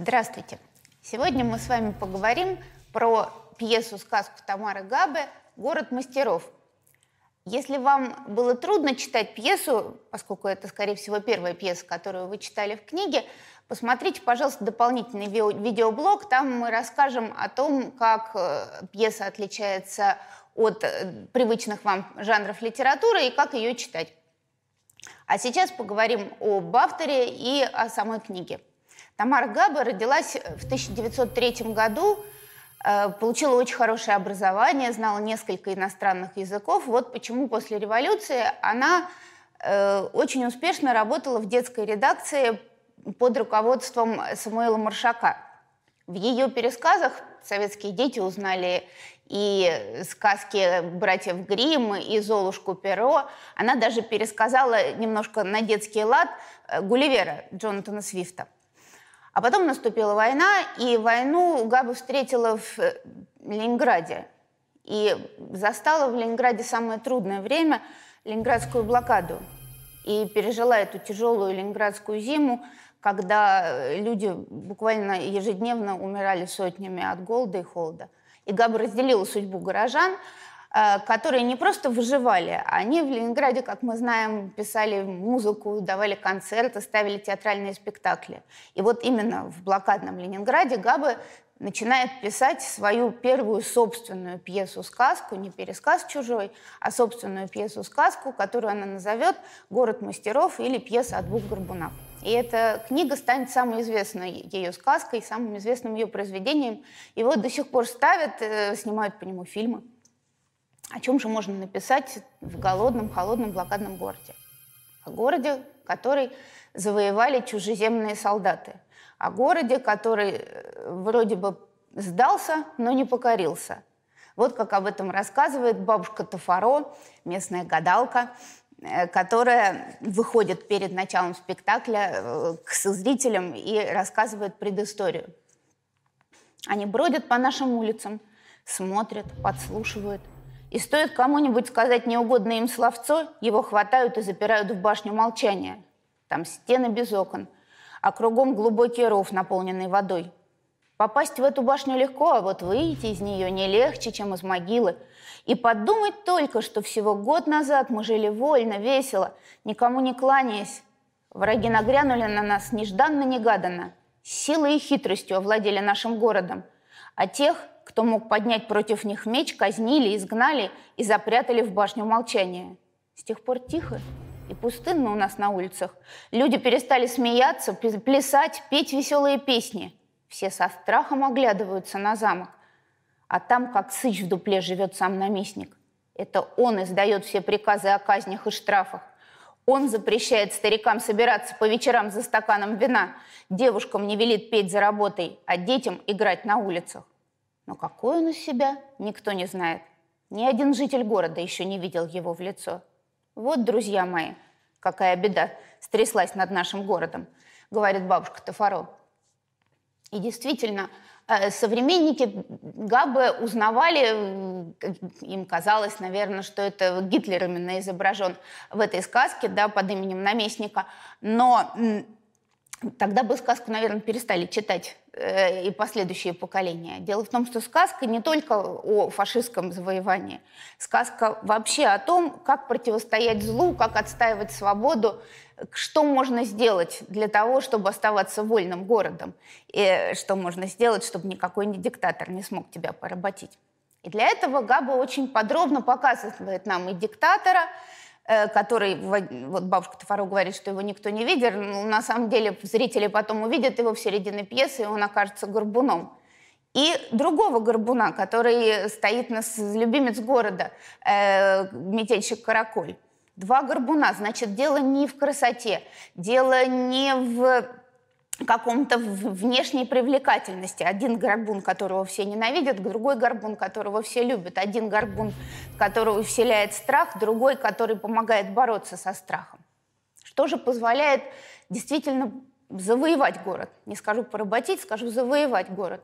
Здравствуйте. Сегодня мы с вами поговорим про пьесу-сказку Тамары Габе «Город мастеров». Если вам было трудно читать пьесу, поскольку это, скорее всего, первая пьеса, которую вы читали в книге, посмотрите, пожалуйста, дополнительный ви видеоблог. Там мы расскажем о том, как э, пьеса отличается от э, привычных вам жанров литературы и как ее читать. А сейчас поговорим об авторе и о самой книге. Тамара Габа родилась э, в 1903 году, э, получила очень хорошее образование, знала несколько иностранных языков. Вот почему после революции она э, очень успешно работала в детской редакции под руководством Самуила Маршака. В ее пересказах советские дети узнали и сказки братьев Гримм, и «Золушку Перо». Она даже пересказала немножко на детский лад Гулливера Джонатана Свифта – а потом наступила война, и войну Габа встретила в э, Ленинграде. И застала в Ленинграде самое трудное время – ленинградскую блокаду. И пережила эту тяжелую ленинградскую зиму, когда э, люди буквально ежедневно умирали сотнями от голода и холода. И Габа разделила судьбу горожан – Э, которые не просто выживали, а они в Ленинграде, как мы знаем, писали музыку, давали концерты, ставили театральные спектакли. И вот именно в блокадном Ленинграде Габы начинает писать свою первую собственную пьесу-сказку, не пересказ чужой, а собственную пьесу-сказку, которую она назовет «Город мастеров» или «Пьеса о двух горбунах. И эта книга станет самой известной ее сказкой, самым известным ее произведением. и вот до сих пор ставят, э, снимают по нему фильмы. О чем же можно написать в голодном, холодном, блокадном городе? О городе, который завоевали чужеземные солдаты. О городе, который э, вроде бы сдался, но не покорился. Вот как об этом рассказывает бабушка Тафаро, местная гадалка, э, которая выходит перед началом спектакля э, к зрителям и рассказывает предысторию. Они бродят по нашим улицам, смотрят, подслушивают – и стоит кому-нибудь сказать неугодное им словцо, его хватают и запирают в башню молчания. Там стены без окон, а кругом глубокий ров, наполненный водой. Попасть в эту башню легко, а вот выйти из нее не легче, чем из могилы. И подумать только, что всего год назад мы жили вольно, весело, никому не кланяясь. Враги нагрянули на нас нежданно-негаданно. Силой и хитростью овладели нашим городом. А тех, кто мог поднять против них меч, казнили, изгнали и запрятали в башню молчания. С тех пор тихо и пустынно у нас на улицах. Люди перестали смеяться, плясать, петь веселые песни. Все со страхом оглядываются на замок. А там, как сыч в дупле, живет сам наместник. Это он издает все приказы о казнях и штрафах. Он запрещает старикам собираться по вечерам за стаканом вина, девушкам не велит петь за работой, а детям играть на улицах. Но какой он у себя, никто не знает. Ни один житель города еще не видел его в лицо. Вот, друзья мои, какая беда стряслась над нашим городом, говорит бабушка Тафаро. И действительно, э, современники габы узнавали, им казалось, наверное, что это Гитлер именно изображен в этой сказке да, под именем наместника. Но тогда бы сказку, наверное, перестали читать Э, и последующие поколения. Дело в том, что сказка не только о фашистском завоевании, сказка вообще о том, как противостоять злу, как отстаивать свободу, что можно сделать для того, чтобы оставаться вольным городом, и что можно сделать, чтобы никакой не диктатор не смог тебя поработить. И для этого Габа очень подробно показывает нам и диктатора, Э, который, вот бабушка Тафару говорит, что его никто не видел, но ну, на самом деле зрители потом увидят его в середине пьесы, и он окажется горбуном. И другого горбуна, который стоит на любимец города, э, метельщик Караколь. Два горбуна, значит, дело не в красоте, дело не в каком-то внешней привлекательности. Один горбун, которого все ненавидят, другой горбун, которого все любят. Один горбун, которого вселяет страх, другой, который помогает бороться со страхом. Что же позволяет действительно завоевать город. Не скажу поработить, скажу завоевать город.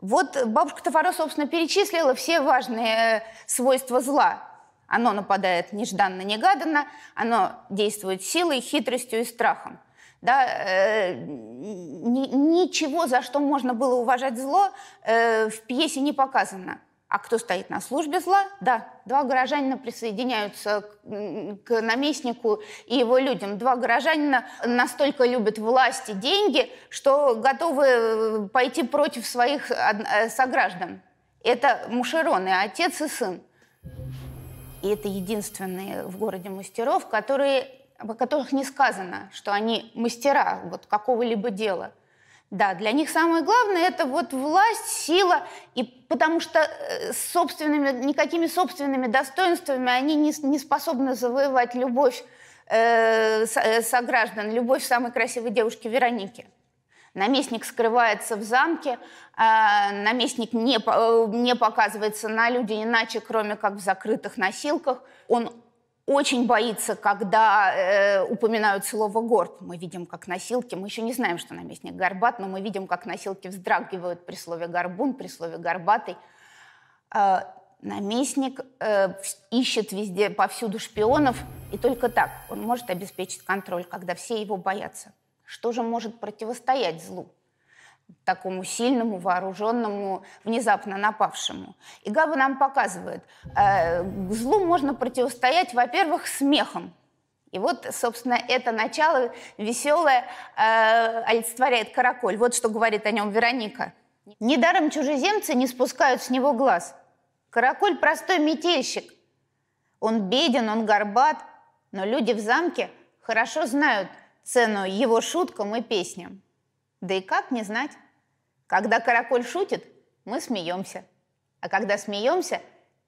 Вот бабушка Тафаро, собственно, перечислила все важные э, свойства зла. Оно нападает нежданно-негаданно, оно действует силой, хитростью и страхом да, э, ничего, за что можно было уважать зло, э, в пьесе не показано. А кто стоит на службе зла? Да, два горожанина присоединяются к, к наместнику и его людям. Два горожанина настолько любят власть и деньги, что готовы э, пойти против своих э, сограждан. Это и отец и сын. И это единственные в городе мастеров, которые о которых не сказано, что они мастера вот какого-либо дела. Да, для них самое главное – это вот власть, сила, и потому что э, собственными, никакими собственными достоинствами они не, не способны завоевать любовь э, э, сограждан, любовь самой красивой девушки Вероники. Наместник скрывается в замке, э, наместник не, э, не показывается на люди иначе, кроме как в закрытых носилках. Он очень боится, когда э, упоминают слово «горб». Мы видим, как носилки, мы еще не знаем, что наместник горбат, но мы видим, как носилки вздрагивают при слове «горбун», при слове «горбатый». Э, наместник э, ищет везде, повсюду шпионов, и только так он может обеспечить контроль, когда все его боятся. Что же может противостоять злу? такому сильному, вооруженному, внезапно напавшему. И Габа нам показывает, э, злу можно противостоять, во-первых, смехом. И вот, собственно, это начало веселое э, олицетворяет караколь. Вот что говорит о нем Вероника. «Недаром чужеземцы не спускают с него глаз. Караколь – простой метельщик. Он беден, он горбат, но люди в замке хорошо знают цену его шуткам и песням. Да и как не знать? Когда караколь шутит, мы смеемся. А когда смеемся,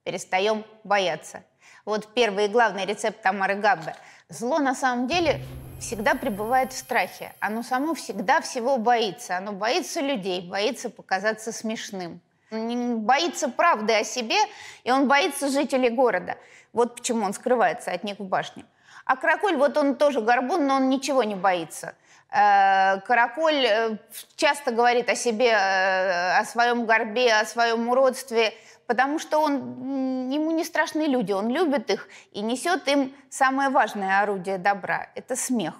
перестаем бояться. Вот первый и главный рецепт Тамары Габбе. Зло на самом деле всегда пребывает в страхе. Оно само всегда всего боится. Оно боится людей, боится показаться смешным. боится правды о себе, и он боится жителей города. Вот почему он скрывается от них в башне. А Краколь, вот он тоже горбун, но он ничего не боится – Э, Караколь э, часто говорит о себе, э, о своем горбе, о своем уродстве, потому что он, ему не страшны люди, он любит их и несет им самое важное орудие добра – это смех.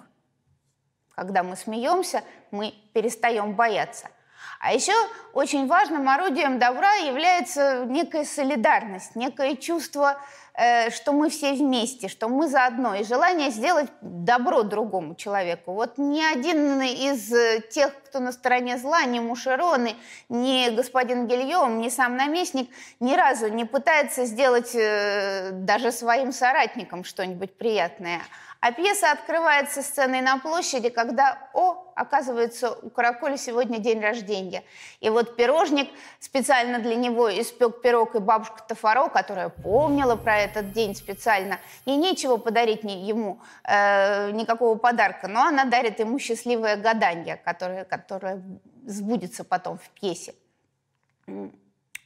Когда мы смеемся, мы перестаем бояться – а еще очень важным орудием добра является некая солидарность, некое чувство, э, что мы все вместе, что мы заодно, и желание сделать добро другому человеку. Вот ни один из э, тех, кто на стороне зла, ни Мушероны, ни господин Гильем, ни сам наместник ни разу не пытается сделать э, даже своим соратникам что-нибудь приятное. А пьеса открывается сценой на площади, когда О оказывается у Караколи сегодня день рождения. И вот пирожник специально для него испек пирог, и бабушка Тафаро, которая помнила про этот день специально, и нечего подарить ему э, никакого подарка, но она дарит ему счастливое гадание, которое, которое сбудется потом в пьесе.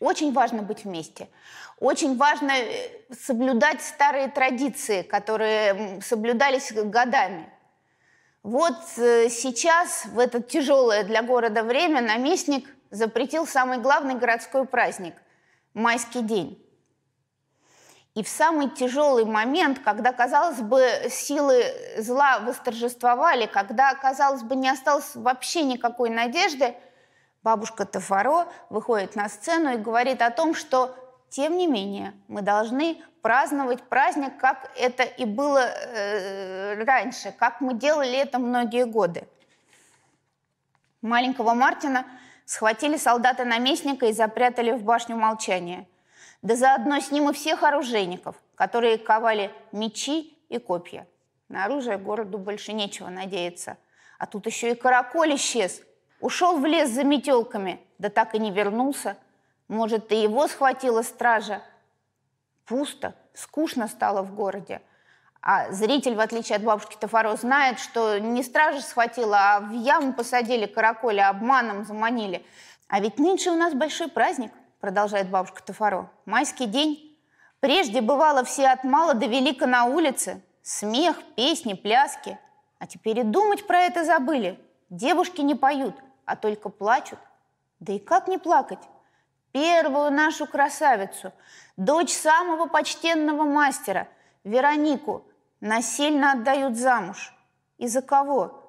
Очень важно быть вместе. Очень важно э, соблюдать старые традиции, которые соблюдались годами. Вот э, сейчас, в это тяжелое для города время, наместник запретил самый главный городской праздник – майский день. И в самый тяжелый момент, когда, казалось бы, силы зла восторжествовали, когда, казалось бы, не осталось вообще никакой надежды, бабушка Тафаро выходит на сцену и говорит о том, что тем не менее, мы должны праздновать праздник, как это и было э, раньше, как мы делали это многие годы. Маленького Мартина схватили солдаты наместника и запрятали в башню молчания. Да заодно с ним и всех оружейников, которые ковали мечи и копья. На оружие городу больше нечего надеяться. А тут еще и караколь исчез – Ушел в лес за метелками, да так и не вернулся. Может, и его схватила стража. Пусто, скучно стало в городе. А зритель, в отличие от бабушки Тафаро, знает, что не стража схватила, а в яму посадили караколя, обманом заманили. А ведь нынче у нас большой праздник, продолжает бабушка Тафаро. Майский день. Прежде бывало все от мала до велика на улице. Смех, песни, пляски. А теперь и думать про это забыли. Девушки не поют а только плачут. Да и как не плакать? Первую нашу красавицу, дочь самого почтенного мастера, Веронику, насильно отдают замуж. И за кого?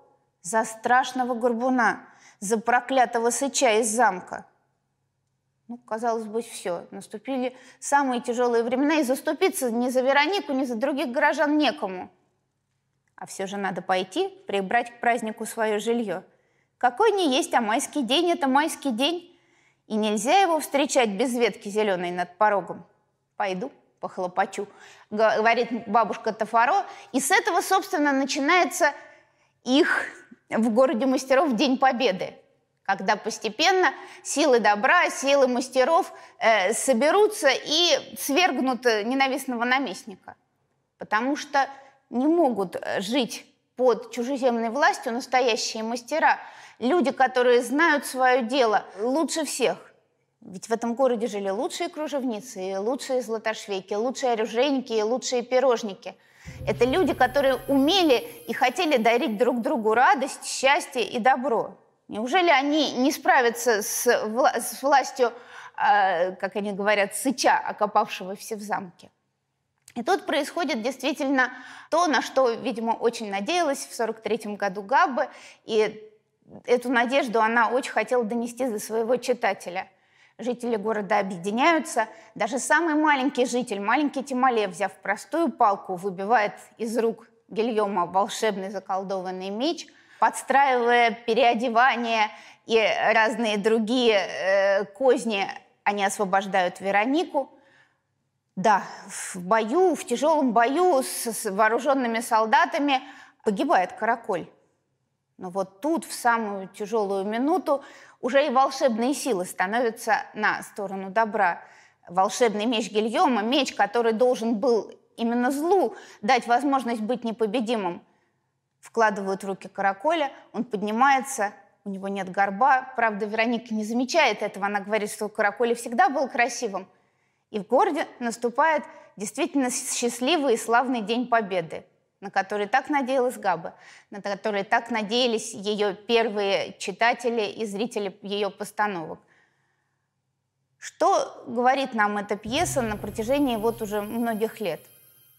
За страшного горбуна, за проклятого сыча из замка. Ну, казалось бы, все. Наступили самые тяжелые времена, и заступиться ни за Веронику, ни за других горожан некому. А все же надо пойти, прибрать к празднику свое жилье – какой не есть, а майский день – это майский день. И нельзя его встречать без ветки зеленой над порогом. Пойду похлопочу, говорит бабушка Тафаро. И с этого, собственно, начинается их в городе мастеров День Победы, когда постепенно силы добра, силы мастеров э, соберутся и свергнут э, ненавистного наместника. Потому что не могут э, жить под чужеземной властью настоящие мастера – Люди, которые знают свое дело лучше всех. Ведь в этом городе жили лучшие кружевницы, лучшие златошвейки, лучшие оружейники, и лучшие пирожники. Это люди, которые умели и хотели дарить друг другу радость, счастье и добро. Неужели они не справятся с, вла- с властью, э, как они говорят, сыча, окопавшегося в замке? И тут происходит действительно то, на что, видимо, очень надеялась в 1943 году Габбе, и эту надежду она очень хотела донести до своего читателя. Жители города объединяются. Даже самый маленький житель, маленький Тимале, взяв простую палку, выбивает из рук Гильома волшебный заколдованный меч, подстраивая переодевание и разные другие э, козни, они освобождают Веронику. Да, в бою, в тяжелом бою с, с вооруженными солдатами погибает Караколь. Но вот тут, в самую тяжелую минуту, уже и волшебные силы становятся на сторону добра. Волшебный меч Гильома, меч, который должен был именно злу дать возможность быть непобедимым, вкладывают в руки Караколя, он поднимается, у него нет горба. Правда, Вероника не замечает этого, она говорит, что Караколи всегда был красивым. И в городе наступает действительно счастливый и славный День Победы – на который так надеялась Габа, на который так надеялись ее первые читатели и зрители ее постановок. Что говорит нам эта пьеса на протяжении вот уже многих лет?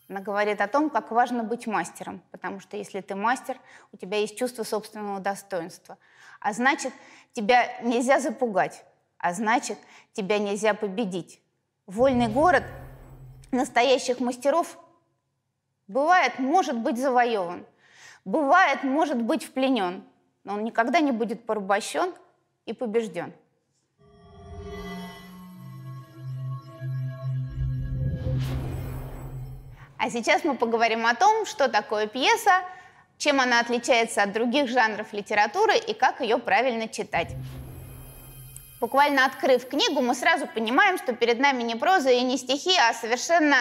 Она говорит о том, как важно быть мастером, потому что если ты мастер, у тебя есть чувство собственного достоинства. А значит, тебя нельзя запугать, а значит, тебя нельзя победить. Вольный город настоящих мастеров Бывает, может быть завоеван, бывает, может быть впленен, но он никогда не будет порабощен и побежден. А сейчас мы поговорим о том, что такое пьеса, чем она отличается от других жанров литературы и как ее правильно читать. Буквально открыв книгу, мы сразу понимаем, что перед нами не проза и не стихи, а совершенно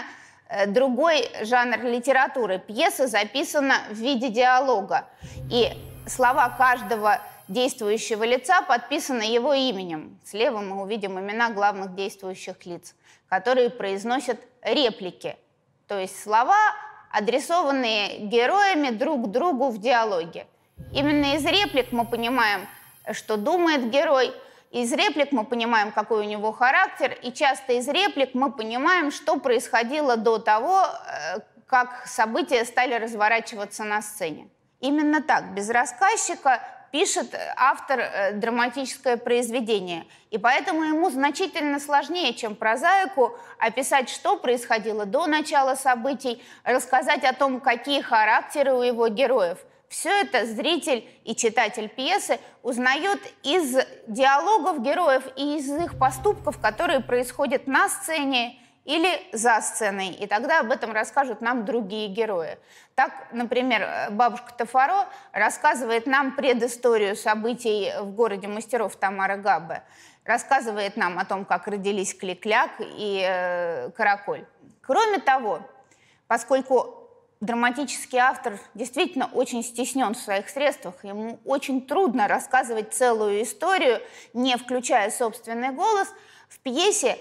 Э, другой жанр литературы. Пьеса записана в виде диалога, и слова каждого действующего лица подписаны его именем. Слева мы увидим имена главных действующих лиц, которые произносят реплики, то есть слова, адресованные героями друг другу в диалоге. Именно из реплик мы понимаем, что думает герой – из реплик мы понимаем, какой у него характер, и часто из реплик мы понимаем, что происходило до того, э, как события стали разворачиваться на сцене. Именно так, без рассказчика, пишет автор э, драматическое произведение. И поэтому ему значительно сложнее, чем прозаику, описать, что происходило до начала событий, рассказать о том, какие характеры у его героев – все это зритель и читатель пьесы узнает из диалогов героев и из их поступков, которые происходят на сцене или за сценой, и тогда об этом расскажут нам другие герои. Так, например, бабушка Тафаро рассказывает нам предысторию событий в городе мастеров Тамара Габе, рассказывает нам о том, как родились Кликляк и э, Караколь. Кроме того, поскольку драматический автор действительно очень стеснен в своих средствах. Ему очень трудно рассказывать целую историю, не включая собственный голос. В пьесе,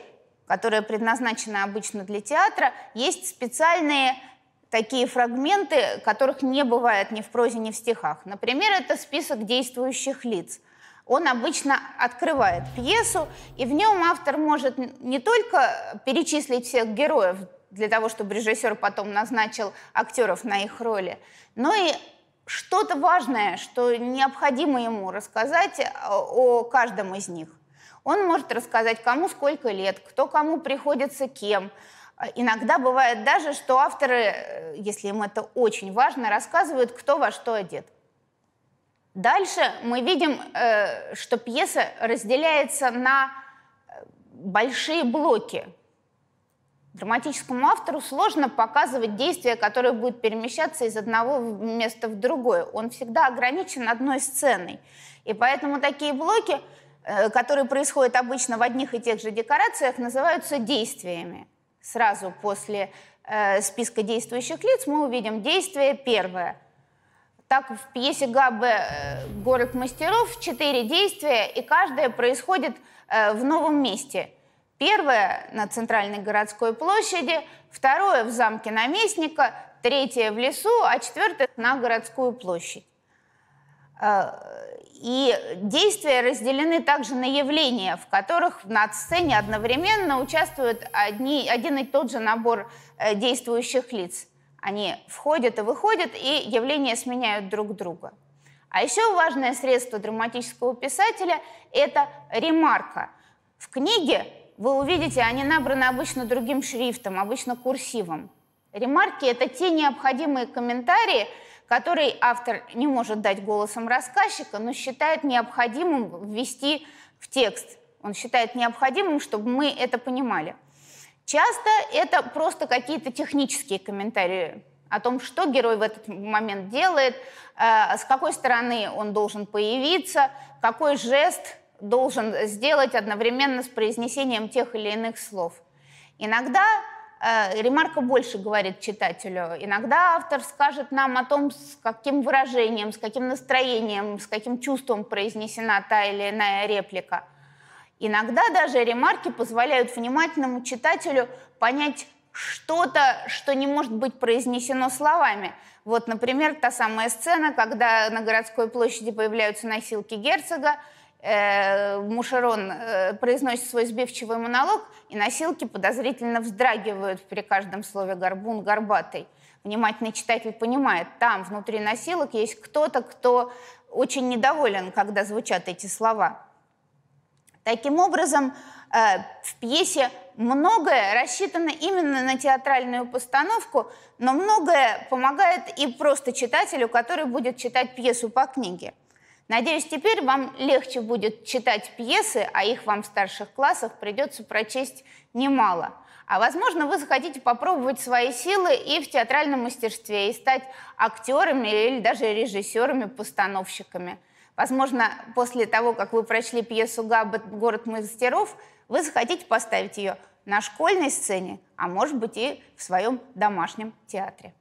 которая предназначена обычно для театра, есть специальные такие фрагменты, которых не бывает ни в прозе, ни в стихах. Например, это список действующих лиц – он обычно открывает пьесу, и в нем автор может не только перечислить всех героев для того, чтобы режиссер потом назначил актеров на их роли, но и что-то важное, что необходимо ему рассказать э, о каждом из них. Он может рассказать, кому сколько лет, кто кому приходится кем. Иногда бывает даже, что авторы, э, если им это очень важно, рассказывают, кто во что одет. Дальше мы видим, э, что пьеса разделяется на большие блоки, Драматическому автору сложно показывать действие, которое будет перемещаться из одного места в другое. Он всегда ограничен одной сценой. И поэтому такие блоки, э, которые происходят обычно в одних и тех же декорациях, называются действиями. Сразу после э, списка действующих лиц мы увидим действие первое. Так в пьесе Габе э, «Город мастеров» четыре действия, и каждое происходит в новом месте – Первое на центральной городской площади, второе в замке наместника, третье в лесу, а четвертое на городскую площадь. Э, и действия разделены также на явления, в которых на сцене одновременно участвует одни, один и тот же набор э, действующих лиц. Они входят и выходят, и явления сменяют друг друга. А еще важное средство драматического писателя – это ремарка. В книге вы увидите, они набраны обычно другим шрифтом, обычно курсивом. Ремарки — это те необходимые комментарии, которые автор не может дать голосом рассказчика, но считает необходимым ввести в текст. Он считает необходимым, чтобы мы это понимали. Часто это просто какие-то технические комментарии о том, что герой в этот момент делает, э, с какой стороны он должен появиться, какой жест должен сделать одновременно с произнесением тех или иных слов. Иногда э, ремарка больше говорит читателю, иногда автор скажет нам о том, с каким выражением, с каким настроением, с каким чувством произнесена та или иная реплика. Иногда даже ремарки позволяют внимательному читателю понять что-то, что не может быть произнесено словами. Вот, например, та самая сцена, когда на городской площади появляются носилки герцога, э, Мушерон э, произносит свой сбивчивый монолог, и носилки подозрительно вздрагивают при каждом слове «горбун», «горбатый». Внимательный читатель понимает, там внутри носилок есть кто-то, кто очень недоволен, когда звучат эти слова. Таким образом, э, в пьесе многое рассчитано именно на театральную постановку, но многое помогает и просто читателю, который будет читать пьесу по книге – Надеюсь, теперь вам легче будет читать пьесы, а их вам в старших классах придется прочесть немало. А возможно, вы захотите попробовать свои силы и в театральном мастерстве, и стать актерами или даже режиссерами-постановщиками. Возможно, после того, как вы прочли пьесу «Габбет. Город мастеров», вы захотите поставить ее на школьной сцене, а может быть и в своем домашнем театре.